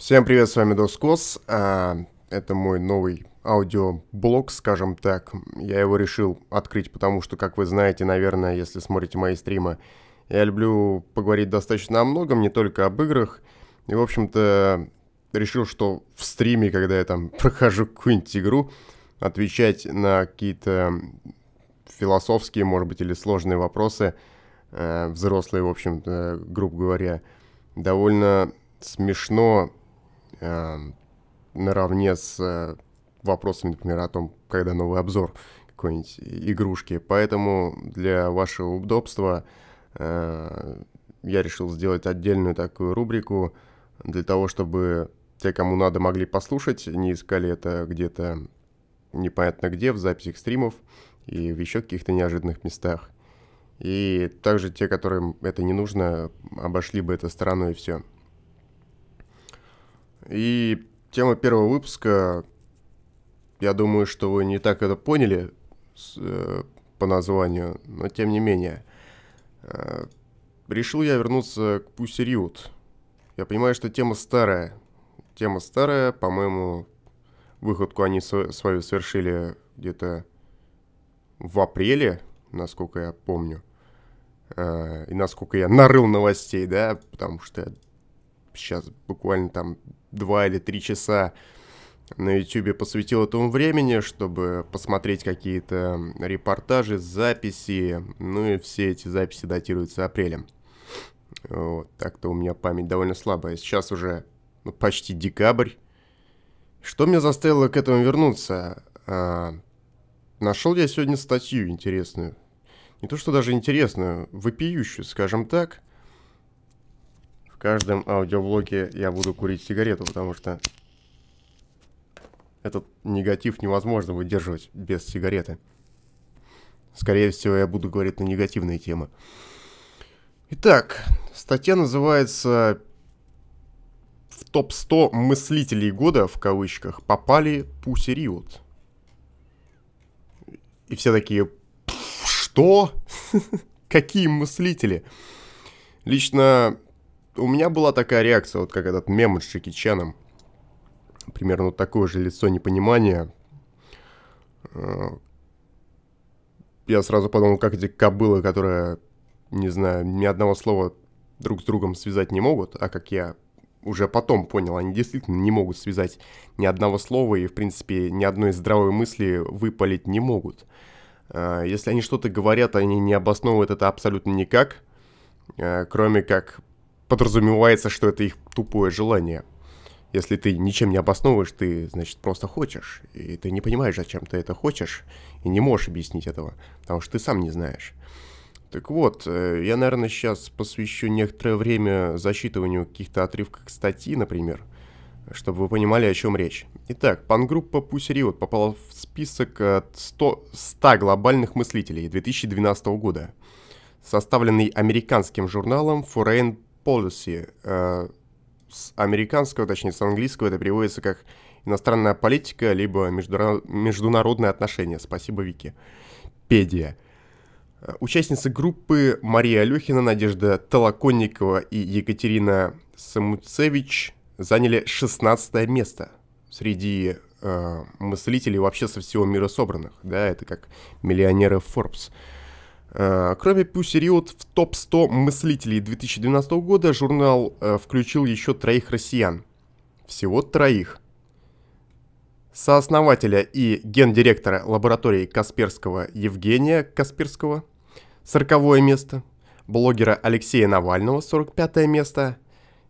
Всем привет, с вами Доскос. А, это мой новый аудиоблог, скажем так. Я его решил открыть, потому что, как вы знаете, наверное, если смотрите мои стримы, я люблю поговорить достаточно о многом, не только об играх. И, в общем-то, решил, что в стриме, когда я там прохожу какую-нибудь игру, отвечать на какие-то философские, может быть, или сложные вопросы, а, взрослые, в общем-то, грубо говоря, довольно смешно Эм, наравне с э, вопросами, например, о том, когда новый обзор какой-нибудь игрушки. Поэтому для вашего удобства э, я решил сделать отдельную такую рубрику для того, чтобы те, кому надо, могли послушать, не искали это где-то непонятно где, в записях стримов и в еще каких-то неожиданных местах. И также те, которым это не нужно, обошли бы это стороной и все. И тема первого выпуска, я думаю, что вы не так это поняли с, э, по названию, но тем не менее. Э, решил я вернуться к Pussy Riot. Я понимаю, что тема старая. Тема старая, по-моему, выходку они св свою совершили где-то в апреле, насколько я помню. Э, и насколько я нарыл новостей, да, потому что я сейчас буквально там два или три часа на YouTube посвятил этому времени, чтобы посмотреть какие-то репортажи, записи. Ну и все эти записи датируются апрелем. Вот, так-то у меня память довольно слабая. Сейчас уже ну, почти декабрь. Что меня заставило к этому вернуться? А, нашел я сегодня статью интересную. Не то что даже интересную, вопиющую, скажем так каждом аудиоблоке я буду курить сигарету, потому что этот негатив невозможно выдерживать без сигареты. Скорее всего, я буду говорить на негативные темы. Итак, статья называется «В топ-100 мыслителей года» в кавычках попали Пусси Риот. И все такие «Что? Какие мыслители?» Лично у меня была такая реакция, вот как этот мем с Джеки Чаном. Примерно такое же лицо непонимания. Э, я сразу подумал, как эти кобылы, которые, не знаю, ни одного слова друг с другом связать не могут, а как я уже потом понял, они действительно не могут связать ни одного слова и, в принципе, ни одной здравой мысли выпалить не могут. Э, если они что-то говорят, они не обосновывают это абсолютно никак, э, кроме как подразумевается, что это их тупое желание. Если ты ничем не обосновываешь, ты, значит, просто хочешь. И ты не понимаешь, зачем ты это хочешь, и не можешь объяснить этого, потому что ты сам не знаешь. Так вот, э, я, наверное, сейчас посвящу некоторое время засчитыванию каких-то отрывков статьи, например, чтобы вы понимали, о чем речь. Итак, пангруппа Pussy Riot попала в список 100, 100 глобальных мыслителей 2012 года, составленный американским журналом Foreign policy. Э, с американского, точнее, с английского это переводится как иностранная политика, либо международные отношения. Спасибо, Вики. Педия. Э, Участницы группы Мария Алехина, Надежда Толоконникова и Екатерина Самуцевич заняли 16 место среди э, мыслителей вообще со всего мира собранных. Да, это как миллионеры Forbes. Э, Э, кроме Pussy в топ-100 мыслителей 2012 года журнал э, включил еще троих россиян. Всего троих. Сооснователя и гендиректора лаборатории Касперского Евгения Касперского, 40 место, блогера Алексея Навального, 45 место.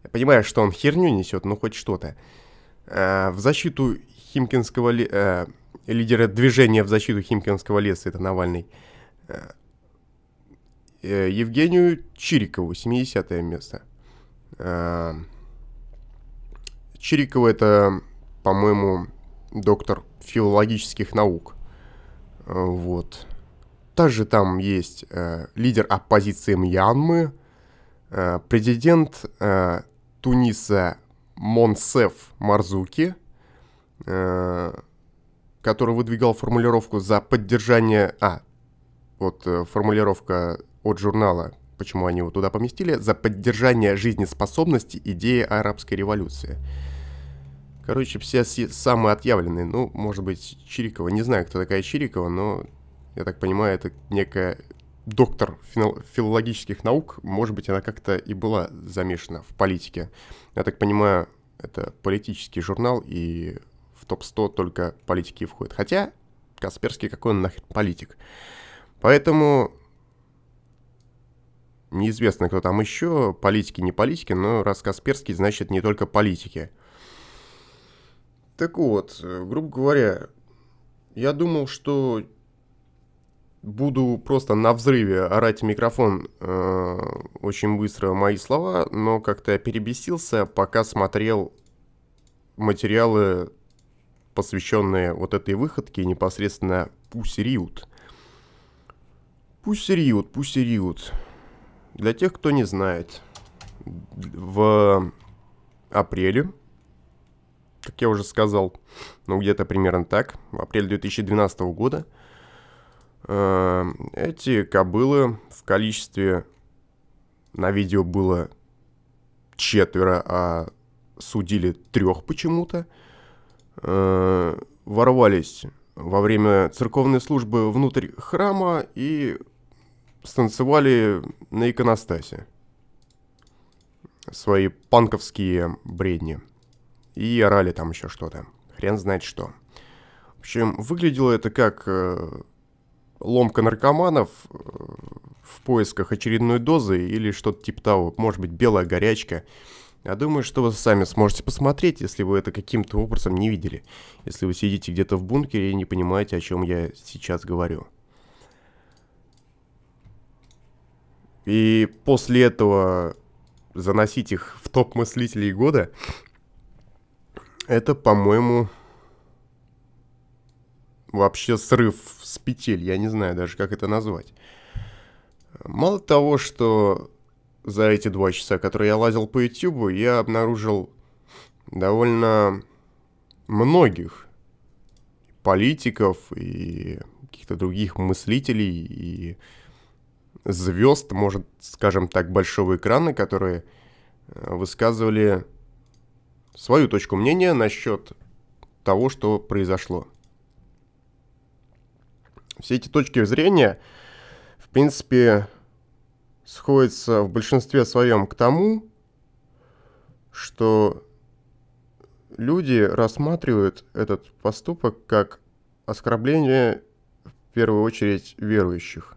Я понимаю, что он херню несет, но хоть что-то. Э, в защиту химкинского... Ли... Лидера движения в защиту химкинского леса, это Навальный, Э, Евгению Чирикову, 70 место. Э, Чирикова это, по-моему, доктор филологических наук. Э, вот. Также там есть лидер оппозиции Мьянмы, президент Туниса Монсеф Марзуки, который выдвигал формулировку за поддержание... А, вот формулировка от журнала почему они его туда поместили, за поддержание жизнеспособности идеи арабской революции. Короче, все самые отъявленные. Ну, может быть, Чирикова. Не знаю, кто такая Чирикова, но, я так понимаю, это некая доктор филологических наук. Может быть, она как-то и была замешана в политике. Я так понимаю, это политический журнал, и в топ-100 только политики входят. Хотя Касперский какой он нахрен политик. Поэтому неизвестно, кто там еще, политики, не политики, но раз Касперский, значит, не только политики. Так вот, грубо говоря, я думал, что буду просто на взрыве орать в микрофон э, очень быстро мои слова, но как-то я перебесился, пока смотрел материалы, посвященные вот этой выходке непосредственно Пуссериут. Пуссериут, Пуссериут. Для тех, кто не знает, в апреле, как я уже сказал, ну где-то примерно так, в апреле 2012 года, э, эти кобылы в количестве, на видео было четверо, а судили трех почему-то, э, ворвались во время церковной службы внутрь храма и станцевали на иконостасе. Свои панковские бредни. И орали там еще что-то. Хрен знает что. В общем, выглядело это как э, ломка наркоманов э, в поисках очередной дозы или что-то типа того. Может быть, белая горячка. Я думаю, что вы сами сможете посмотреть, если вы это каким-то образом не видели. Если вы сидите где-то в бункере и не понимаете, о чем я сейчас говорю. И после этого заносить их в топ мыслителей года, это, по-моему, вообще срыв с петель. Я не знаю даже, как это назвать. Мало того, что за эти два часа, которые я лазил по YouTube, я обнаружил довольно многих политиков и каких-то других мыслителей и звезд, может, скажем так, большого экрана, которые э, высказывали свою точку мнения насчет того, что произошло. Все эти точки зрения, в принципе, сходятся в большинстве своем к тому, что люди рассматривают этот поступок как оскорбление в первую очередь верующих.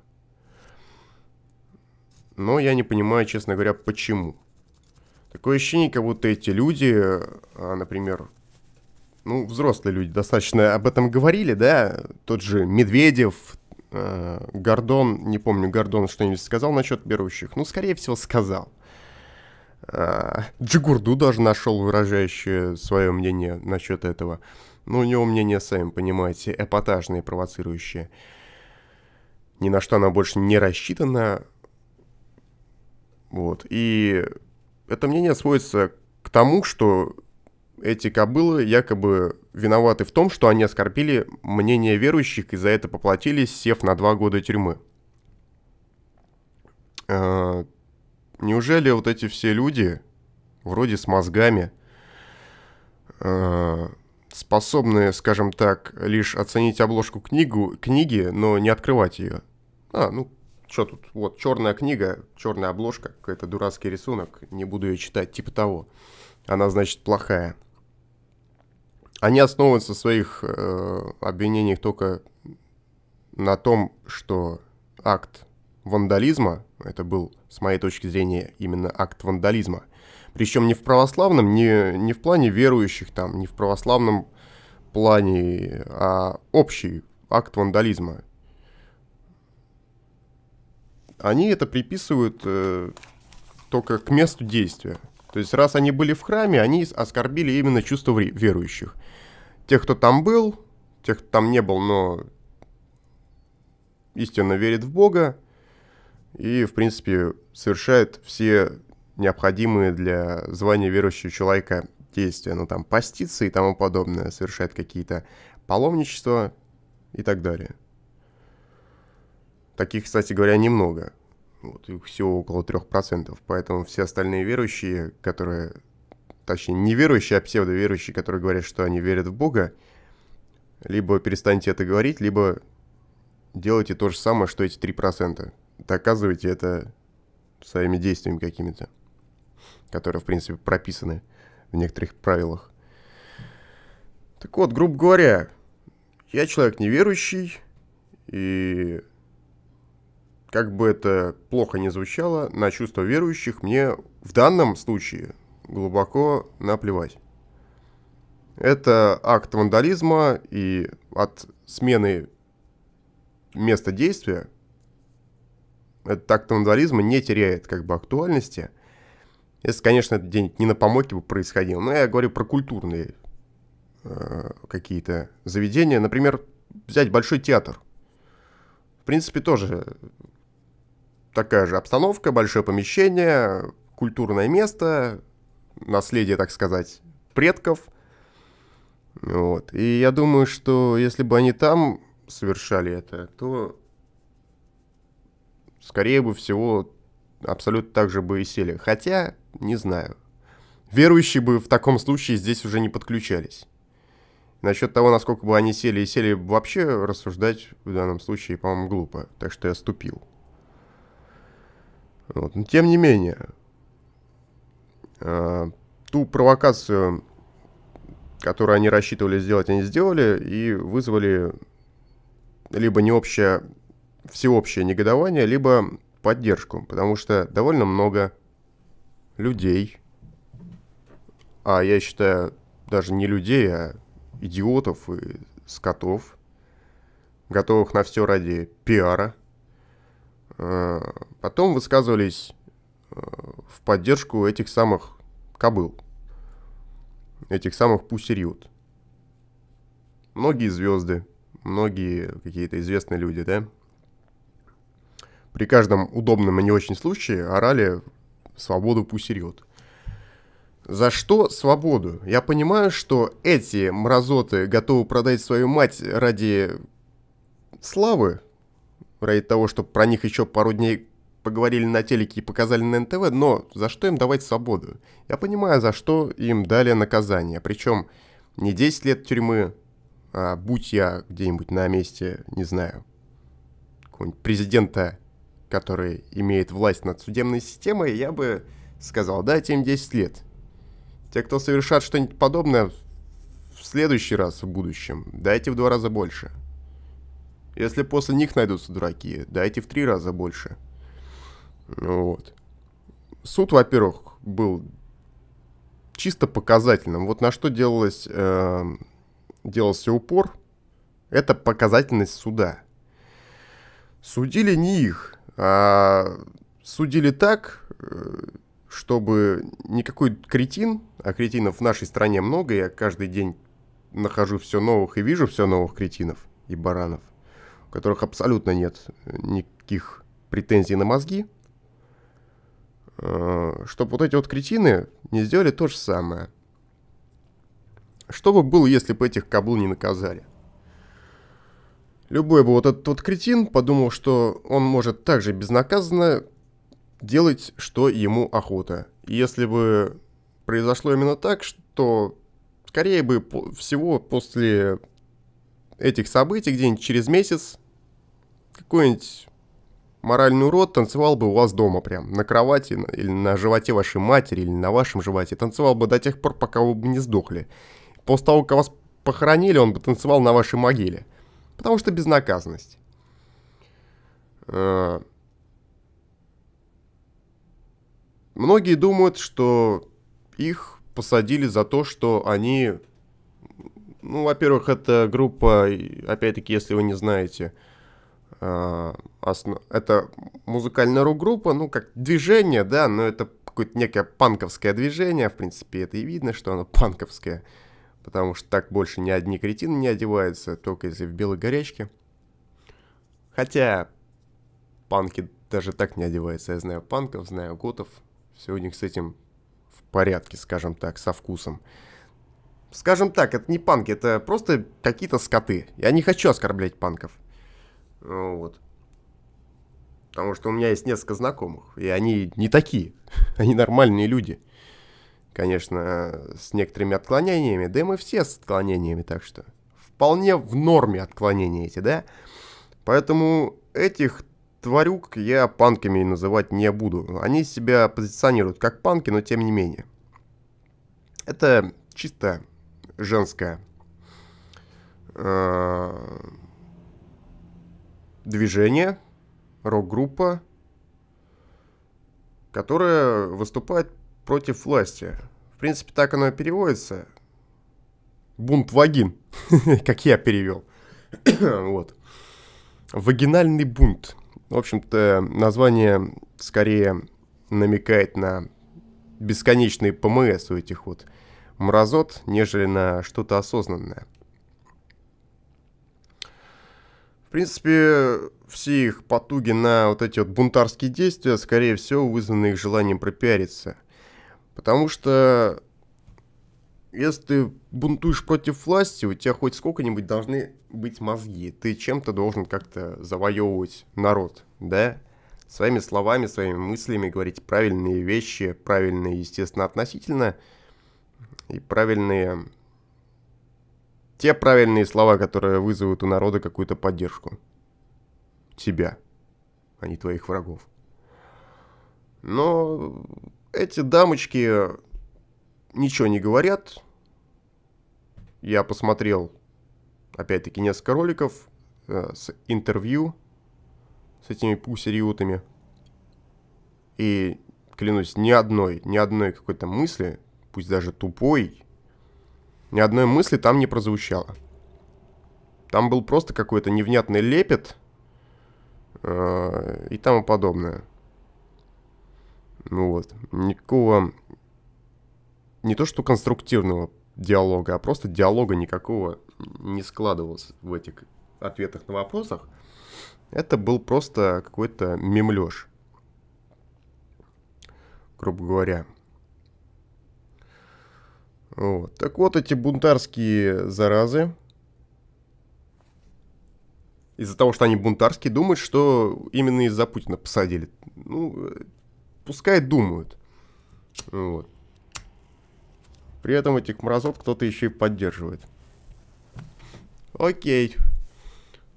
Но я не понимаю, честно говоря, почему. Такое ощущение, как будто эти люди, а, например, ну, взрослые люди достаточно об этом говорили, да, тот же Медведев, а, Гордон, не помню, Гордон что-нибудь сказал насчет берущих. Ну, скорее всего, сказал. А, Джигурду даже нашел выражающее свое мнение насчет этого. Но ну, у него мнение, сами понимаете, эпатажные, провоцирующее. Ни на что она больше не рассчитана. Вот. И это мнение сводится к тому, что эти кобылы якобы виноваты в том, что они оскорбили мнение верующих и за это поплатились, сев на два года тюрьмы. Э, неужели вот эти все люди, вроде с мозгами, а, способны, скажем так, лишь оценить обложку книгу, книги, но не открывать ее? А, ну, что тут? Вот, черная книга, черная обложка, какой-то дурацкий рисунок, не буду ее читать, типа того. Она, значит, плохая. Они основываются в своих э, обвинениях только на том, что акт вандализма, это был, с моей точки зрения, именно акт вандализма, причем не в православном, не, не в плане верующих там, не в православном плане, а общий акт вандализма они это приписывают э, только к месту действия. То есть раз они были в храме, они оскорбили именно чувство верующих. Тех, кто там был, тех, кто там не был, но истинно верит в Бога и, в принципе, совершает все необходимые для звания верующего человека действия. Ну, там, поститься и тому подобное, совершает какие-то паломничества и так далее. Таких, кстати говоря, немного. Вот, их всего около 3%. Поэтому все остальные верующие, которые... Точнее, не верующие, а псевдоверующие, которые говорят, что они верят в Бога, либо перестаньте это говорить, либо делайте то же самое, что эти 3%. Доказывайте это своими действиями какими-то, которые, в принципе, прописаны в некоторых правилах. Так вот, грубо говоря, я человек неверующий, и как бы это плохо не звучало, на чувства верующих мне в данном случае глубоко наплевать. Это акт вандализма, и от смены места действия этот акт вандализма не теряет как бы актуальности. Если, конечно, это день не на помойке бы происходил, но я говорю про культурные э, какие-то заведения. Например, взять Большой театр. В принципе, тоже такая же обстановка, большое помещение, культурное место, наследие, так сказать, предков. Вот. И я думаю, что если бы они там совершали это, то скорее бы всего абсолютно так же бы и сели. Хотя, не знаю. Верующие бы в таком случае здесь уже не подключались. Насчет того, насколько бы они сели и сели, вообще рассуждать в данном случае, по-моему, глупо. Так что я ступил. Вот. Но тем не менее, э, ту провокацию, которую они рассчитывали сделать, они сделали и вызвали либо не общее, всеобщее негодование, либо поддержку, потому что довольно много людей, а я считаю даже не людей, а идиотов и скотов, готовых на все ради пиара – Э, потом высказывались э, в поддержку этих самых кобыл, этих самых пустериут. Многие звезды, многие какие-то известные люди, да, при каждом удобном и не очень случае орали «Свободу пустериут». За что свободу? Я понимаю, что эти мразоты готовы продать свою мать ради славы, ради того, чтобы про них еще пару дней поговорили на телеке и показали на НТВ, но за что им давать свободу? Я понимаю, за что им дали наказание. Причем не 10 лет тюрьмы, а будь я где-нибудь на месте, не знаю, какого-нибудь президента, который имеет власть над судебной системой, я бы сказал, дайте им 10 лет. Те, кто совершат что-нибудь подобное, в следующий раз, в будущем, дайте в два раза больше. Если после них найдутся дураки, дайте в три раза больше. Вот. Суд, во-первых, был чисто показательным. Вот на что делалось, э, делался упор, это показательность суда. Судили не их, а судили так, э, чтобы никакой кретин, а кретинов в нашей стране много, я каждый день нахожу все новых и вижу все новых кретинов и баранов – которых абсолютно нет э, никаких претензий на мозги, э, чтобы вот эти вот кретины не сделали то же самое. Что бы было, если бы этих кабул не наказали? Любой бы вот этот вот кретин подумал, что он может также безнаказанно делать, что ему охота. если бы произошло именно так, что скорее бы всего после этих событий где-нибудь через месяц какой-нибудь моральный урод танцевал бы у вас дома прям, на кровати или на животе вашей матери, или на вашем животе. Танцевал бы до тех пор, пока вы бы не сдохли. После того, как вас похоронили, он бы танцевал на вашей могиле. Потому что безнаказанность. Э, многие думают, что их посадили за то, что они... Ну, во-первых, это группа, опять-таки, если вы не знаете, а, Основ... Это музыкальная рок-группа, ну, как движение, да, но это какое-то некое панковское движение, в принципе, это и видно, что оно панковское, потому что так больше ни одни кретины не одеваются, только если в белой горячке. Хотя панки даже так не одеваются, я знаю панков, знаю готов, все у них с этим в порядке, скажем так, со вкусом. Скажем так, это не панки, это просто какие-то скоты. Я не хочу оскорблять панков. Вот. Потому что у меня есть несколько знакомых, и они не такие. Они нормальные люди. Конечно, с некоторыми отклонениями, да и мы все с отклонениями, так что вполне в норме отклонения эти, да? Поэтому этих тварюк я панками называть не буду. Они себя позиционируют как панки, но тем не менее. Это чисто женская э, движение, рок-группа, которая выступает против власти. В принципе, так оно и переводится. Бунт вагин, как я перевел. вот. Вагинальный бунт. В общем-то, название скорее намекает на бесконечные ПМС у этих вот мразот, нежели на что-то осознанное. принципе, все их потуги на вот эти вот бунтарские действия, скорее всего, вызваны их желанием пропиариться. Потому что если ты бунтуешь против власти, у тебя хоть сколько-нибудь должны быть мозги. Ты чем-то должен как-то завоевывать народ, да? Своими словами, своими мыслями говорить правильные вещи, правильные, естественно, относительно, и правильные те правильные слова, которые вызовут у народа какую-то поддержку. Тебя, а не твоих врагов. Но эти дамочки ничего не говорят. Я посмотрел, опять-таки, несколько роликов э, с интервью с этими пусериутами. И, клянусь, ни одной, ни одной какой-то мысли, пусть даже тупой, ни одной мысли там не прозвучало. Там был просто какой-то невнятный лепет э, и тому подобное. Ну вот, никакого... Не то что конструктивного диалога, а просто диалога никакого не складывалось в этих ответах на вопросах. Это был просто какой-то мемлёж. Грубо говоря. Вот. Так вот, эти бунтарские заразы, из-за того, что они бунтарские, думают, что именно из-за Путина посадили. Ну, пускай думают. Вот. При этом этих мразот кто-то еще и поддерживает. Окей.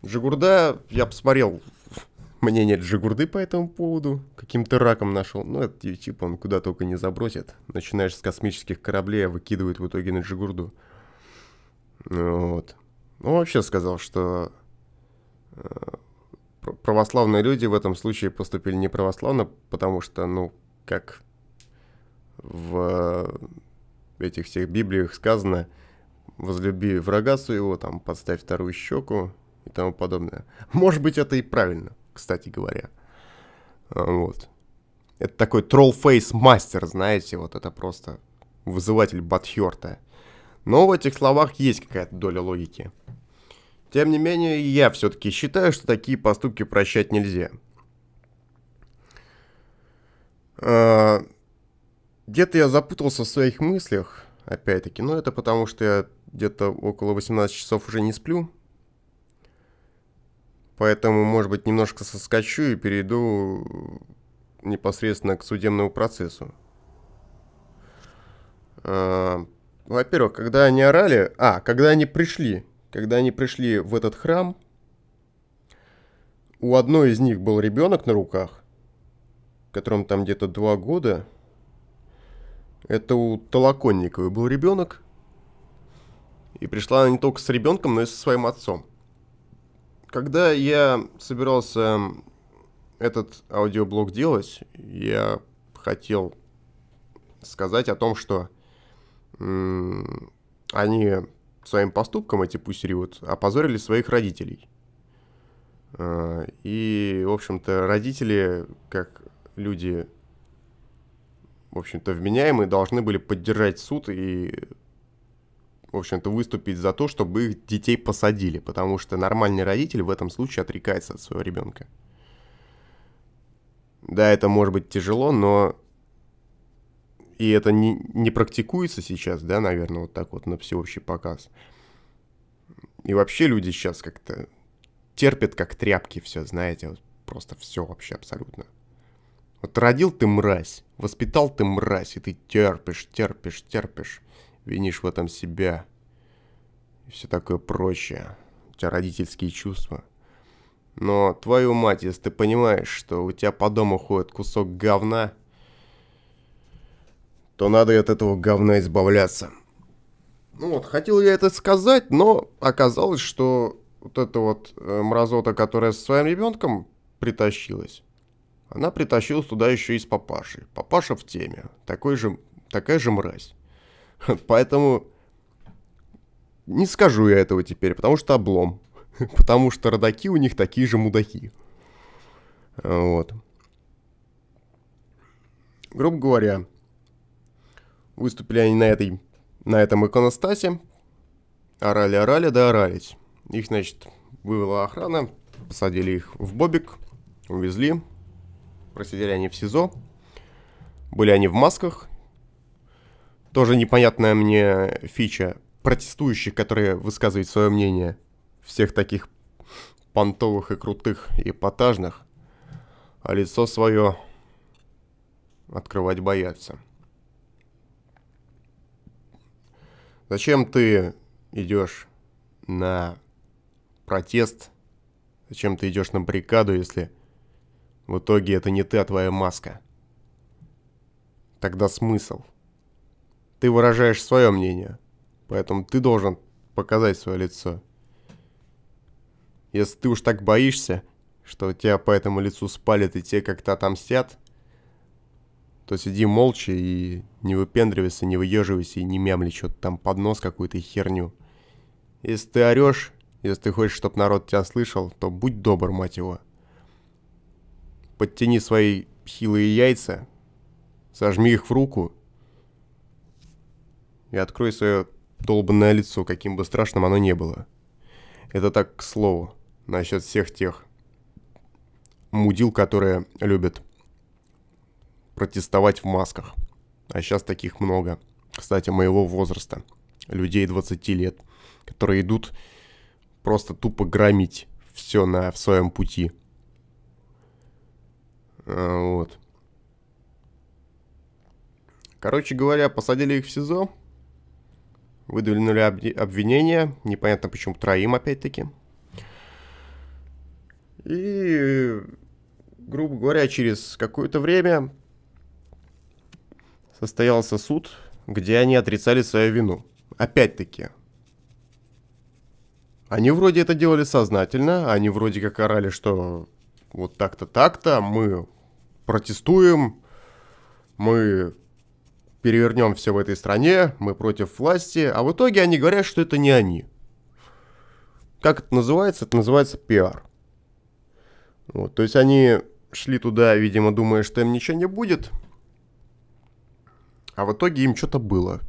Жигурда, я посмотрел мнение Джигурды по этому поводу. Каким-то раком нашел. Ну, этот YouTube он куда только не забросит. Начинаешь с космических кораблей, а выкидывает в итоге на Джигурду. Вот. Он ну, вообще сказал, что э, православные люди в этом случае поступили неправославно, потому что, ну, как в этих всех Библиях сказано, возлюби врага своего, там, подставь вторую щеку и тому подобное. Может быть, это и правильно кстати говоря. А, вот. Это такой тролл мастер знаете, вот это просто вызыватель Батхерта. Но в этих словах есть какая-то доля логики. Тем не менее, я все-таки считаю, что такие поступки прощать нельзя. А, где-то я запутался в своих мыслях, опять-таки, но это потому, что я где-то около 18 часов уже не сплю, Поэтому, может быть, немножко соскочу и перейду непосредственно к судебному процессу. А, во-первых, когда они орали... А, когда они пришли. Когда они пришли в этот храм, у одной из них был ребенок на руках, которому там где-то два года. Это у Толоконниковой был ребенок. И пришла она не только с ребенком, но и со своим отцом когда я собирался этот аудиоблог делать, я хотел сказать о том, что м- они своим поступком, эти пустери, вот, опозорили своих родителей. А, и, в общем-то, родители, как люди, в общем-то, вменяемые, должны были поддержать суд и в общем-то, выступить за то, чтобы их детей посадили, потому что нормальный родитель в этом случае отрекается от своего ребенка. Да, это может быть тяжело, но и это не, не практикуется сейчас, да, наверное, вот так вот на всеобщий показ. И вообще люди сейчас как-то терпят как тряпки все, знаете, вот просто все вообще абсолютно. Вот родил ты мразь, воспитал ты мразь, и ты терпишь, терпишь, терпишь винишь в этом себя и все такое прочее. У тебя родительские чувства. Но твою мать, если ты понимаешь, что у тебя по дому ходит кусок говна, то надо от этого говна избавляться. Ну вот, хотел я это сказать, но оказалось, что вот эта вот э, мразота, которая со своим ребенком притащилась, она притащилась туда еще и с папашей. Папаша в теме, такой же, такая же мразь. Поэтому не скажу я этого теперь, потому что облом. Потому что родаки у них такие же мудаки. Вот. Грубо говоря, выступили они на, этой, на этом иконостасе. Орали, орали, да орались. Их, значит, вывела охрана, посадили их в бобик, увезли. Просидели они в СИЗО. Были они в масках, тоже непонятная мне фича. Протестующих, которые высказывают свое мнение. Всех таких понтовых и крутых и потажных, А лицо свое открывать боятся. Зачем ты идешь на протест? Зачем ты идешь на баррикаду, если в итоге это не ты, а твоя маска? Тогда смысл – ты выражаешь свое мнение, поэтому ты должен показать свое лицо. Если ты уж так боишься, что тебя по этому лицу спалят и те как-то отомстят, то сиди молча и не выпендривайся, не выеживайся и не мямли что-то там под нос какую-то херню. Если ты орешь, если ты хочешь, чтобы народ тебя слышал, то будь добр, мать его. Подтяни свои хилые яйца, сожми их в руку и открой свое долбанное лицо, каким бы страшным оно ни было. Это так к слову, насчет всех тех мудил, которые любят протестовать в масках. А сейчас таких много. Кстати, моего возраста. Людей 20 лет, которые идут просто тупо громить все на в своем пути. А, вот. Короче говоря, посадили их в СИЗО, Выдвинули обвинения, непонятно почему троим опять-таки. И, грубо говоря, через какое-то время состоялся суд, где они отрицали свою вину. Опять-таки. Они вроде это делали сознательно, они вроде как орали, что вот так-то, так-то, мы протестуем, мы перевернем все в этой стране, мы против власти, а в итоге они говорят, что это не они. Как это называется? Это называется пиар. Вот, то есть они шли туда, видимо, думая, что им ничего не будет, а в итоге им что-то было.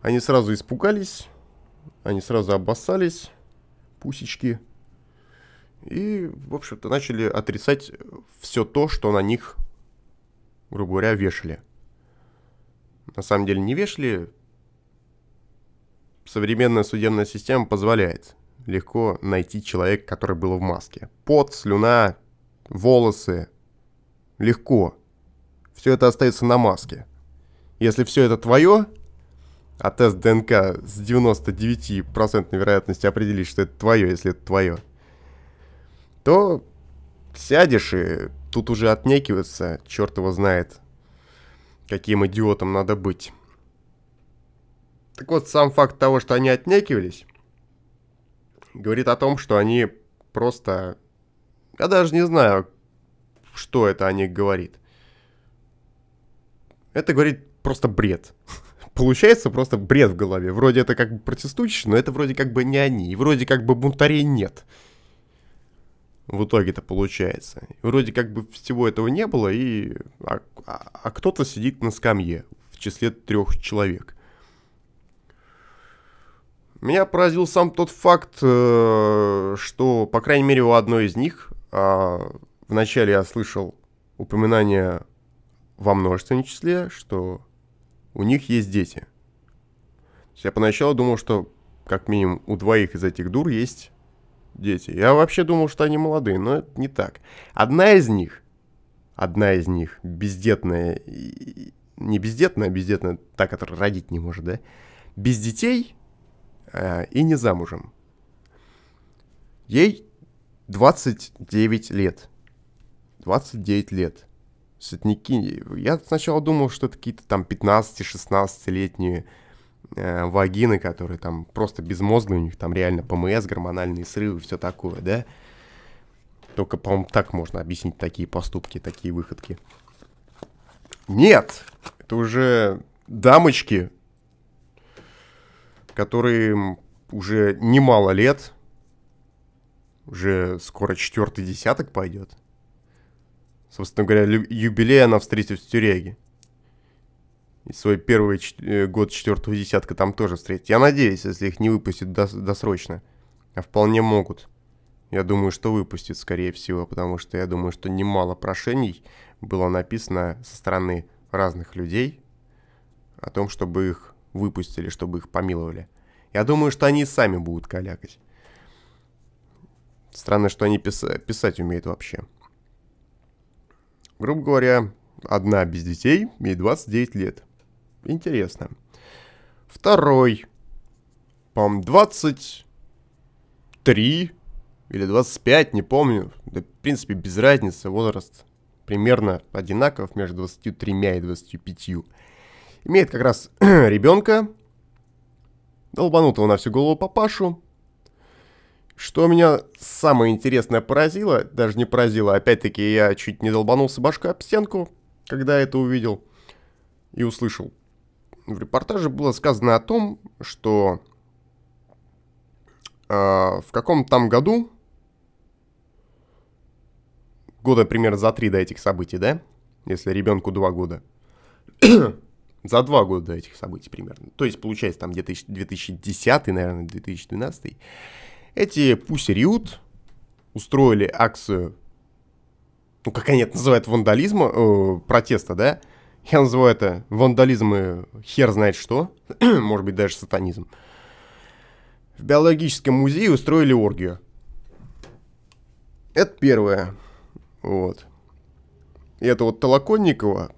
Они сразу испугались, они сразу обоссались, пусечки, и, в общем-то, начали отрицать все то, что на них, грубо говоря, вешали на самом деле не вешали. Современная судебная система позволяет легко найти человека, который был в маске. Пот, слюна, волосы. Легко. Все это остается на маске. Если все это твое, а тест ДНК с 99% вероятности определить, что это твое, если это твое, то сядешь и тут уже отнекиваться, черт его знает, Каким идиотом надо быть. Так вот, сам факт того, что они отнекивались, говорит о том, что они просто... Я даже не знаю, что это о них говорит. Это говорит просто бред. Получается просто бред в голове. Вроде это как бы протестующие, но это вроде как бы не они. И вроде как бы бунтарей нет. Нет в итоге-то получается. Вроде как бы всего этого не было, и а, а, а кто-то сидит на скамье в числе трех человек. Меня поразил сам тот факт, э, что, по крайней мере, у одной из них а, вначале я слышал упоминание во множественном числе, что у них есть дети. Я поначалу думал, что как минимум у двоих из этих дур есть дети. Я вообще думал, что они молодые, но это не так. Одна из них, одна из них, бездетная, не бездетная, а бездетная, та, которая родить не может, да, без детей э, и не замужем. Ей 29 лет. 29 лет. Сотники. Я сначала думал, что это какие-то там 15-16-летние э, вагины, которые там просто безмозглые, у них там реально ПМС, гормональные срывы, все такое, да? Только, по-моему, так можно объяснить такие поступки, такие выходки. Нет! Это уже дамочки, которые уже немало лет, уже скоро четвертый десяток пойдет. Собственно говоря, юбилей она встретит в Тюреге свой первый э, год четвертого десятка там тоже встретить. Я надеюсь, если их не выпустят дос досрочно. А вполне могут. Я думаю, что выпустят, скорее всего, потому что я думаю, что немало прошений было написано со стороны разных людей о том, чтобы их выпустили, чтобы их помиловали. Я думаю, что они сами будут калякать. Странно, что они пис писать умеют вообще. Грубо говоря, одна без детей и 29 лет. Интересно. Второй. пом моему 23 или 25, не помню. Да, в принципе, без разницы. Возраст примерно одинаков между 23 и 25. Имеет как раз ребенка, долбанутого на всю голову папашу. Что меня самое интересное поразило, даже не поразило, опять-таки я чуть не долбанулся башкой об стенку, когда это увидел и услышал в репортаже было сказано о том, что э, в каком там году, года примерно за три до этих событий, да, если ребенку два года, за два года до этих событий примерно, то есть получается там где-то 2010, наверное, 2012, эти Пусси Риут устроили акцию, ну как они это называют, вандализма, э, протеста, да, я называю это вандализм и хер знает что, может быть даже сатанизм. В биологическом музее устроили оргию. Это первое. Вот. И это вот Толоконникова,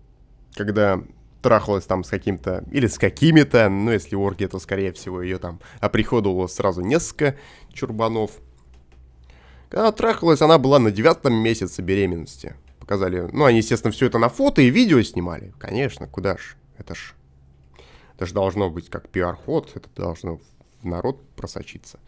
когда трахалась там с каким-то, или с какими-то, ну, если оргия, то, скорее всего, ее там оприходовало сразу несколько чурбанов. Когда трахалась, она была на девятом месяце беременности показали. Ну, они, естественно, все это на фото и видео снимали. Конечно, куда ж? Это ж... Это ж должно быть как пиар-ход, это должно в народ просочиться.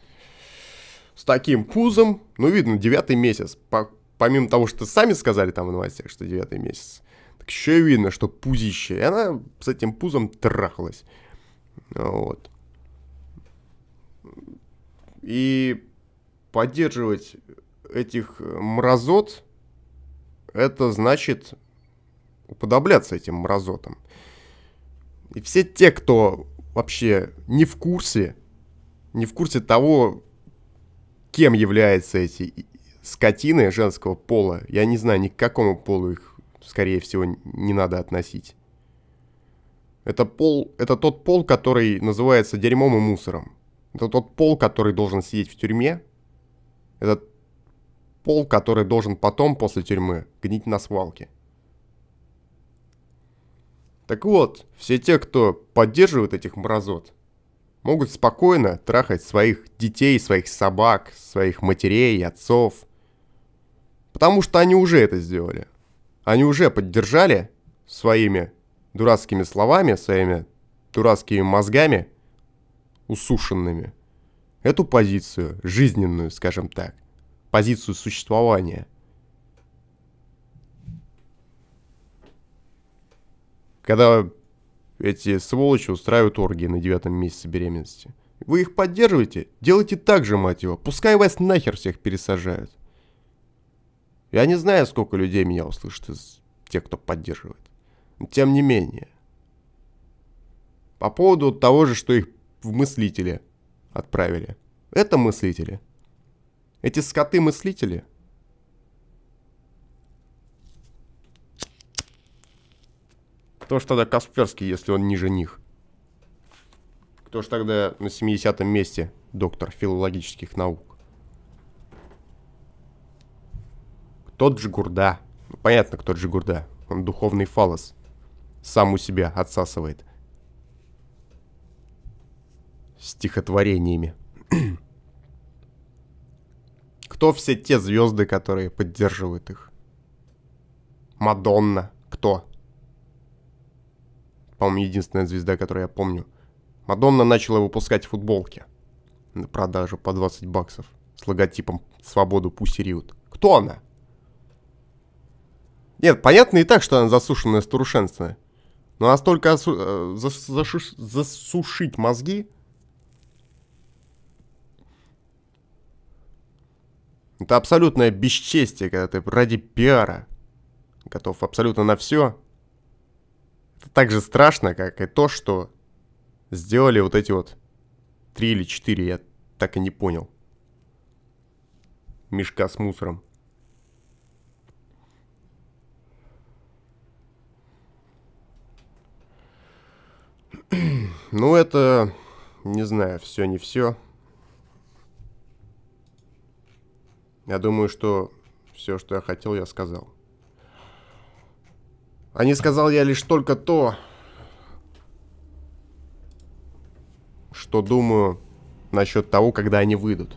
С таким пузом, ну, видно, девятый месяц. По помимо того, что сами сказали там в новостях, что девятый месяц, так еще и видно, что пузище. И она с этим пузом трахалась. Вот. И поддерживать этих мразот это значит уподобляться этим мразотам. И все те, кто вообще не в курсе, не в курсе того, кем являются эти скотины женского пола, я не знаю, ни к какому полу их, скорее всего, не надо относить. Это пол, это тот пол, который называется дерьмом и мусором. Это тот пол, который должен сидеть в тюрьме. Это Пол, который должен потом, после тюрьмы, гнить на свалке. Так вот, все те, кто поддерживает этих мразот, могут спокойно трахать своих детей, своих собак, своих матерей, и отцов. Потому что они уже это сделали. Они уже поддержали своими дурацкими словами, своими дурацкими мозгами, усушенными, эту позицию, жизненную, скажем так – позицию существования. Когда эти сволочи устраивают оргии на девятом месяце беременности. Вы их поддерживаете? Делайте так же, мать его. Пускай вас нахер всех пересажают. Я не знаю, сколько людей меня услышит из тех, кто поддерживает. Но тем не менее. По поводу того же, что их в мыслители отправили. Это мыслители. Эти скоты-мыслители. Кто ж тогда Касперский, если он не жених? Кто ж тогда на 70 месте доктор филологических наук? Кто же Гурда. Ну, понятно, кто Джигурда. Он духовный фалос. Сам у себя отсасывает. Стихотворениями. Кто все те звезды, которые поддерживают их? Мадонна. Кто? По-моему, единственная звезда, которую я помню. Мадонна начала выпускать футболки на продажу по 20 баксов с логотипом «Свободу пусериют». Кто она? Нет, понятно и так, что она засушенная старушенственная. Но настолько осу- э, зас- засуш- засушить мозги – Это абсолютное бесчестие, когда ты ради пиара готов абсолютно на все. Это так же страшно, как и то, что сделали вот эти вот три или четыре, я так и не понял. Мешка с мусором. Ну, это, не знаю, все не все. Я думаю, что все, что я хотел, я сказал. А не сказал я лишь только то, что думаю насчет того, когда они выйдут.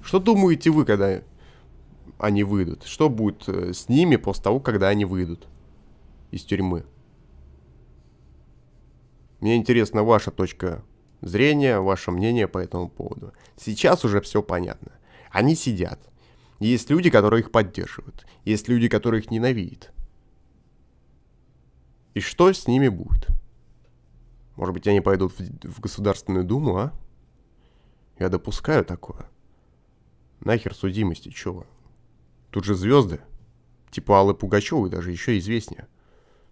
Что думаете вы, когда они выйдут? Что будет э, с ними после того, когда они выйдут из тюрьмы? Мне интересна ваша точка зрения, ваше мнение по этому поводу. Сейчас уже все понятно. Они сидят. Есть люди, которые их поддерживают. Есть люди, которые их ненавидят. И что с ними будет? Может быть, они пойдут в, в Государственную Думу, а? Я допускаю такое. Нахер судимости, чё вы? Тут же звезды, типа Аллы Пугачевой, даже еще известнее.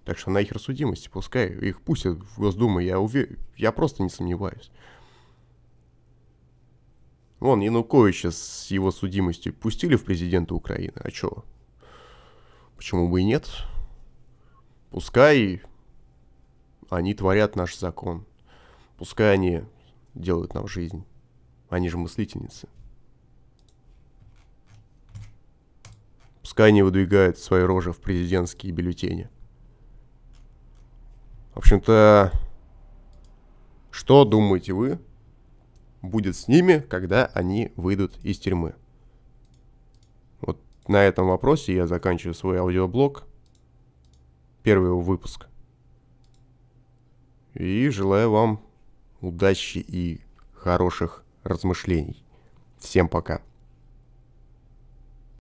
Так что нахер судимости, пускай их пустят в Госдуму, я, уве... я просто не сомневаюсь. Вон, Януковича с его судимостью пустили в президенты Украины, а чё? Почему бы и нет? Пускай они творят наш закон. Пускай они делают нам жизнь. Они же мыслительницы. Пускай они выдвигают свои рожи в президентские бюллетени. В общем-то, что думаете вы будет с ними, когда они выйдут из тюрьмы. Вот на этом вопросе я заканчиваю свой аудиоблог. Первый его выпуск. И желаю вам удачи и хороших размышлений. Всем пока.